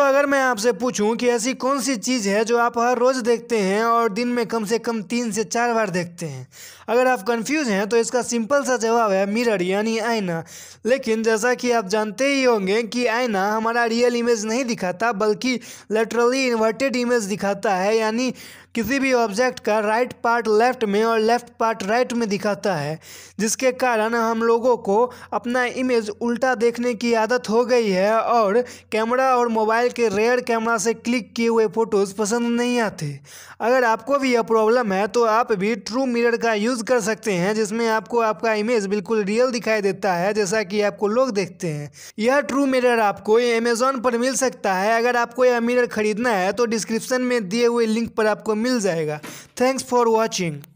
दोस्तों अगर मैं आपसे पूछूं कि ऐसी कौन सी चीज़ है जो आप हर रोज़ देखते हैं और दिन में कम से कम तीन से चार बार देखते हैं अगर आप कंफ्यूज हैं तो इसका सिंपल सा जवाब है मिरर यानी आईना लेकिन जैसा कि आप जानते ही होंगे कि आईना हमारा रियल इमेज नहीं दिखाता बल्कि लेटरली इन्वर्टेड इमेज दिखाता है यानी किसी भी ऑब्जेक्ट का राइट पार्ट लेफ्ट में और लेफ्ट पार्ट राइट में दिखाता है जिसके कारण हम लोगों को अपना इमेज उल्टा देखने की आदत हो गई है और कैमरा और मोबाइल के रेयर कैमरा से क्लिक किए हुए फ़ोटोज़ पसंद नहीं आते अगर आपको भी यह प्रॉब्लम है तो आप भी ट्रू मिरर का यूज़ कर सकते हैं जिसमें आपको आपका इमेज बिल्कुल रियल दिखाई देता है जैसा कि आपको लोग देखते हैं यह ट्रू मिरर आपको अमेजोन पर मिल सकता है अगर आपको यह मिरर खरीदना है तो डिस्क्रिप्शन में दिए हुए लिंक पर आपको मिल जाएगा थैंक्स फॉर वॉचिंग